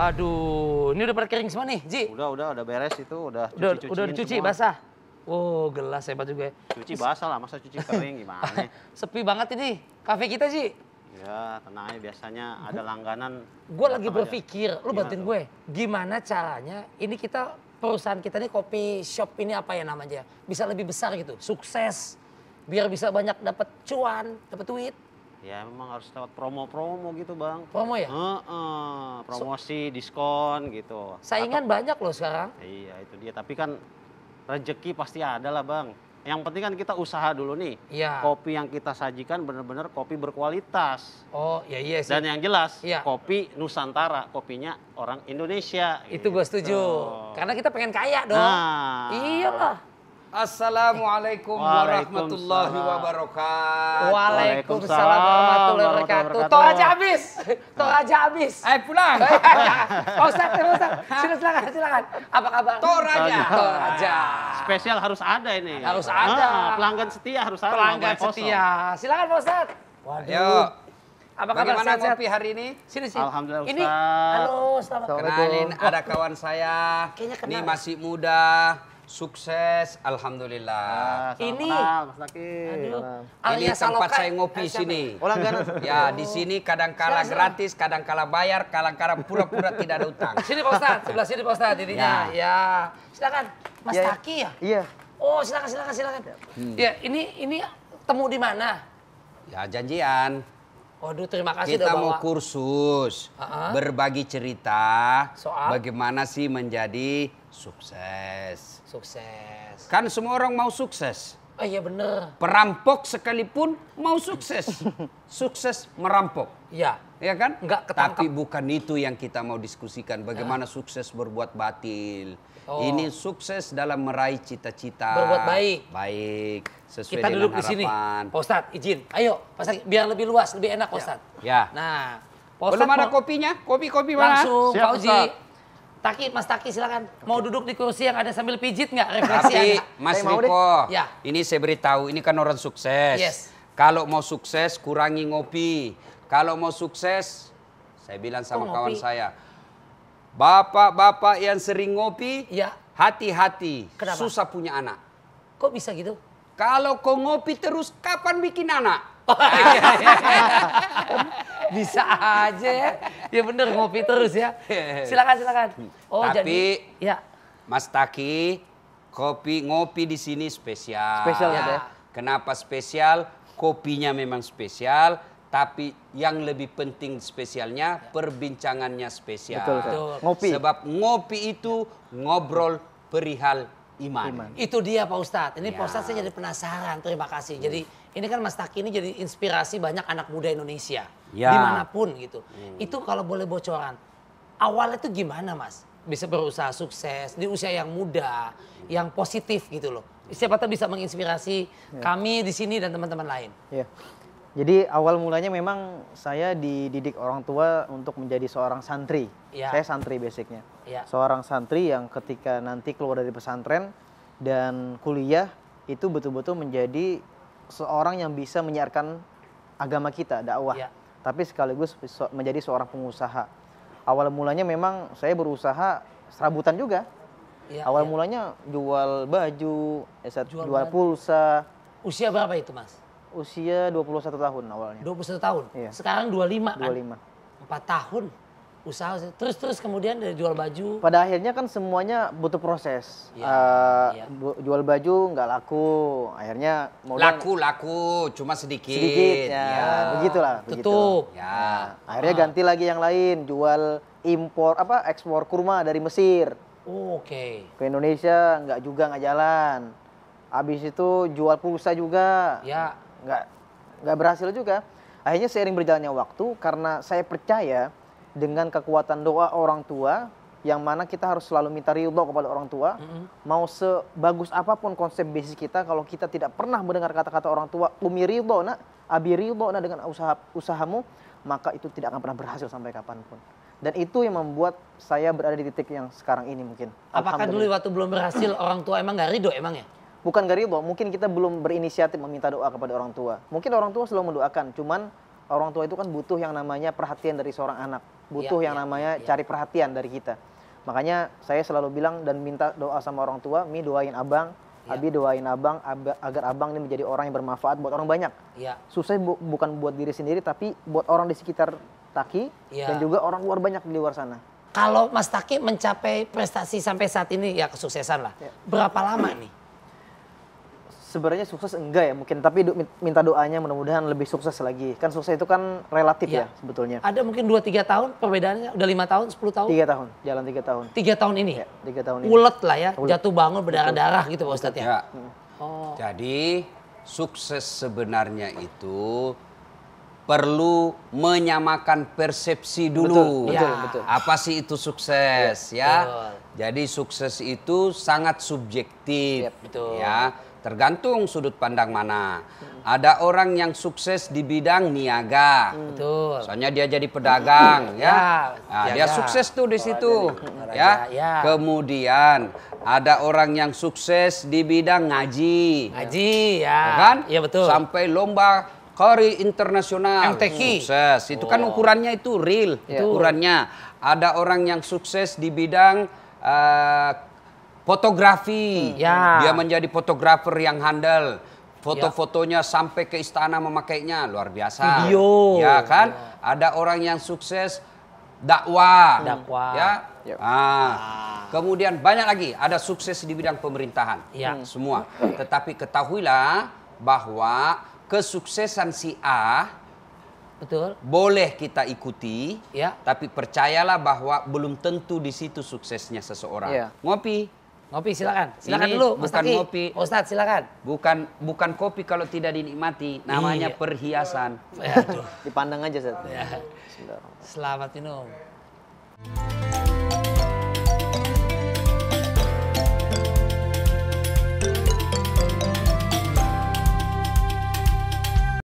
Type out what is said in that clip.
Aduh, ini udah pada kering semua nih, Ji. Udah, udah, udah beres itu, udah cuci Udah, udah dicuci semua. basah. Oh, gelas hebat juga ya. Cuci basah lah, masa cuci kering gimana? Sepi banget ini kafe kita, Ji. Ya, tenang aja. Biasanya ada langganan. Gue lagi berpikir, aja. lu iya, bantuin gue. Gimana caranya ini kita, perusahaan kita nih kopi shop ini apa ya namanya? Bisa lebih besar gitu, sukses. Biar bisa banyak dapat cuan, dapat duit. Ya memang harus lewat promo-promo gitu bang. Promo ya? Heeh, uh promosi, so, diskon gitu. Saingan Atau, banyak loh sekarang. Iya itu dia, tapi kan rejeki pasti ada lah bang. Yang penting kan kita usaha dulu nih. Iya. Kopi yang kita sajikan benar-benar kopi berkualitas. Oh, iya iya sih. Dan yang jelas, ya. kopi Nusantara, kopinya orang Indonesia. Itu gitu. gue setuju. Karena kita pengen kaya dong. Nah, iya lah. Assalamualaikum warahmatullahi wabarakatuh. Waalaikumsalam warahmatullahi wabarakatuh. Toh aja habis. Toh aja habis. Ayo eh, pulang. Pak Ustaz, Ustaz. Silakan, silakan. Apa kabar? Toh raja. Toh raja. Spesial harus ada ini. Harus ada. Ah, pelanggan setia harus ada. Pelanggan setia. Silakan Pak Ustaz. Waduh. Yuk. Apa kabar Bagaimana sehat, kopi hari ini? Sini sini. Alhamdulillah Ustaz. Ini halo selamat Kenalin ada kawan saya. Kayaknya Ini masih muda Sukses, alhamdulillah. Ah, ini Mas Naki. Aduh. Ini tempat saya ngopi Alias eh, sini. Ya, di sini kadang kala gratis, kadang kala bayar, kadang kala pura-pura tidak ada utang. Sini Pak Ustaz, sebelah sini Pak Ustaz jadinya. Ya. ya. Silakan, Mas ya, ya, Taki ya? Iya. Oh, silakan silakan silakan. Hmm. Ya, ini ini temu di mana? Ya, janjian. Waduh, terima kasih Kita mau kursus, uh -huh. berbagi cerita, Soal? bagaimana sih menjadi Sukses. Sukses. Kan semua orang mau sukses. Oh iya bener. Perampok sekalipun mau sukses. sukses merampok. Iya. Iya kan? Enggak ketangkap. Tapi bukan itu yang kita mau diskusikan. Bagaimana ya. sukses berbuat batil. Oh. Ini sukses dalam meraih cita-cita. Berbuat baik. Baik. Sesuai kita dengan duduk di sini. Pak Ustadz, izin. Ayo, pasang. biar lebih luas, lebih enak Pak ya. Ustadz. Ya. ya. Nah, Pak Ustadz, Belum ada kopinya? Kopi-kopi mana? Langsung, Siap, Pak Uji. Taki, Mas Taki silakan. Mau duduk di kursi yang ada sambil pijit nggak refleksi Tapi ada. Mas Riko, ya. ini saya beritahu, ini kan orang sukses. Yes. Kalau mau sukses kurangi ngopi. Kalau mau sukses, saya bilang sama oh, kawan saya. Bapak-bapak yang sering ngopi, ya. hati-hati. Susah punya anak. Kok bisa gitu? Kalau kau ngopi terus, kapan bikin anak? Bisa aja ya. Ya bener ngopi terus ya. Silakan silakan. Oh Tapi, jadi ya. Mas Taki, kopi ngopi di sini spesial. Spesial ya. Kenapa spesial? Kopinya memang spesial, tapi yang lebih penting spesialnya perbincangannya spesial. Betul, betul. Ngopi. Sebab ngopi itu ngobrol perihal iman. iman. Itu dia Pak Ustadz. Ini ya. Pak Ustadz saya jadi penasaran. Terima kasih. Hmm. Jadi ini kan Mas Taki ini jadi inspirasi banyak anak muda Indonesia ya. dimanapun gitu. Hmm. Itu kalau boleh bocoran, awalnya itu gimana mas? Bisa berusaha sukses di usia yang muda, yang positif gitu loh. Siapa tahu bisa menginspirasi ya. kami di sini dan teman-teman lain. Ya. Jadi awal mulanya memang saya dididik orang tua untuk menjadi seorang santri. Ya. Saya santri basicnya. Ya. Seorang santri yang ketika nanti keluar dari pesantren dan kuliah itu betul-betul menjadi seorang yang bisa menyiarkan agama kita, dakwah. Ya tapi sekaligus menjadi seorang pengusaha. Awal mulanya memang saya berusaha serabutan juga. Ya, Awal ya. mulanya jual baju, eh, s jual, jual pulsa. Usia berapa itu, Mas? Usia 21 tahun awalnya. 21 tahun. Iya. Sekarang 25 kan? 25. empat tahun usaha terus terus kemudian dari jual baju pada akhirnya kan semuanya butuh proses ya, uh, ya. jual baju nggak laku akhirnya modal laku laku cuma sedikit sedikit ya, ya. begitulah tutup begitu. ya nah, akhirnya ah. ganti lagi yang lain jual impor apa ekspor kurma dari Mesir oh, oke okay. ke Indonesia nggak juga nggak jalan habis itu jual pulsa juga ya nggak nggak berhasil juga akhirnya seiring berjalannya waktu karena saya percaya dengan kekuatan doa orang tua yang mana kita harus selalu minta ridho kepada orang tua. Mm-hmm. Mau sebagus apapun konsep bisnis kita, kalau kita tidak pernah mendengar kata-kata orang tua, umi ridho nak, abi ridho nak dengan usaha usahamu, maka itu tidak akan pernah berhasil sampai kapanpun. Dan itu yang membuat saya berada di titik yang sekarang ini mungkin. Apakah dulu waktu belum berhasil orang tua emang gak ridho emang ya? Bukan gak ridho, mungkin kita belum berinisiatif meminta doa kepada orang tua. Mungkin orang tua selalu mendoakan, cuman orang tua itu kan butuh yang namanya perhatian dari seorang anak butuh yeah, yang yeah, namanya yeah. Ya. cari perhatian dari kita. Makanya saya selalu bilang dan minta doa sama orang tua, mi doain abang, yeah. abi doain abang ab agar abang ini menjadi orang yang bermanfaat buat orang banyak. Yeah. Susah bu bukan buat diri sendiri tapi buat orang di sekitar Taki yeah. dan juga orang luar banyak di luar sana. Kalau Mas Taki mencapai prestasi sampai saat ini ya kesuksesan lah. Yeah. Berapa lama nih? sebenarnya sukses enggak ya mungkin tapi do, minta doanya mudah-mudahan lebih sukses lagi kan sukses itu kan relatif ya, ya sebetulnya ada mungkin dua tiga tahun perbedaannya udah lima tahun sepuluh tahun tiga tahun jalan tiga tahun tiga tahun ini ya, tiga tahun ini. ulet lah ya ulet. jatuh bangun berdarah-darah gitu pak Ustadz ya, ya. Hmm. Oh. jadi sukses sebenarnya itu perlu menyamakan persepsi dulu. Betul, betul, ya. betul. Apa sih itu sukses iya, ya? ya? Jadi sukses itu sangat subjektif. Ya, betul. Ya Tergantung sudut pandang mana. Hmm. Ada orang yang sukses di bidang niaga. Hmm. Betul. Soalnya dia jadi pedagang hmm. ya. ya. Nah, iya, dia iya. sukses tuh di situ ya. ya. Kemudian ada orang yang sukses di bidang ngaji. Ngaji ya. ya kan? Iya betul. Sampai lomba Kori internasional MTQ sukses. Itu kan oh. kan ukurannya itu real, ya. ukurannya. Ada orang yang sukses di bidang uh, Fotografi. Hmm. Ya. Dia menjadi fotografer yang handal. Foto-fotonya ya. sampai ke istana memakainya luar biasa. Video. Ya kan? Ya. Ada orang yang sukses dakwah. Dakwah. Ya. ya. Ah. Kemudian banyak lagi ada sukses di bidang pemerintahan. Ya. Semua. Tetapi ketahuilah bahwa kesuksesan si A Betul. Boleh kita ikuti, ya. tapi percayalah bahwa belum tentu di situ suksesnya seseorang. Ya. Ngopi, Ngopi silakan. Silakan ini dulu. Bukan Mustaki. ngopi. Ustaz silakan. Bukan bukan kopi kalau tidak dinikmati, namanya iya. perhiasan. Dipandang aja Ustaz. Ya. Selamat minum.